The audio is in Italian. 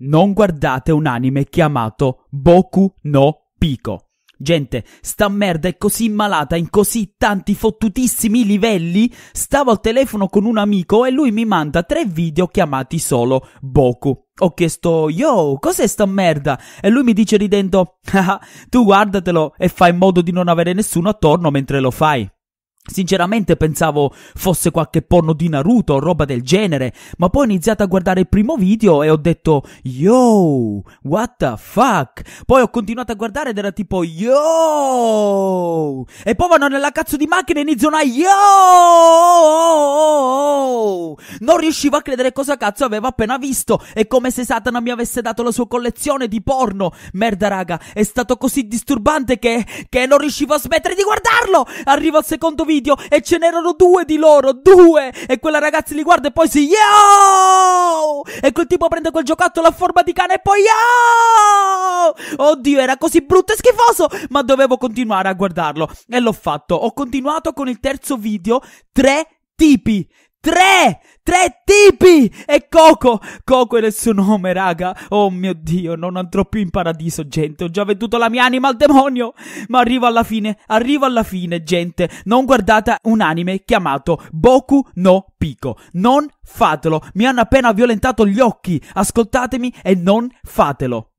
non guardate un anime chiamato Boku no Pico. Gente, sta merda è così malata in così tanti fottutissimi livelli. Stavo al telefono con un amico e lui mi manda tre video chiamati solo Boku. Ho chiesto, yo, cos'è sta merda? E lui mi dice ridendo, ah, ah tu guardatelo e fai in modo di non avere nessuno attorno mentre lo fai. Sinceramente pensavo fosse qualche porno di Naruto o roba del genere, ma poi ho iniziato a guardare il primo video e ho detto Yo, what the fuck? Poi ho continuato a guardare ed era tipo Yo! E poi vanno nella cazzo di macchina e iniziano a Yo! Non riuscivo a credere cosa cazzo avevo appena visto. È come se Satana mi avesse dato la sua collezione di porno. Merda, raga, è stato così disturbante che, che non riuscivo a smettere di guardarlo. Arrivo al secondo video e ce n'erano due di loro, due. E quella ragazza li guarda e poi si yo! E quel tipo prende quel giocattolo a forma di cane e poi yo! Oddio, era così brutto e schifoso, ma dovevo continuare a guardarlo e l'ho fatto. Ho continuato con il terzo video, tre tipi Tre! Tre tipi! E Coco! Coco era il suo nome, raga! Oh mio Dio, non andrò più in paradiso, gente! Ho già venduto la mia anima al demonio! Ma arrivo alla fine, arrivo alla fine, gente! Non guardate un anime chiamato Boku no Pico! Non fatelo! Mi hanno appena violentato gli occhi! Ascoltatemi e non fatelo!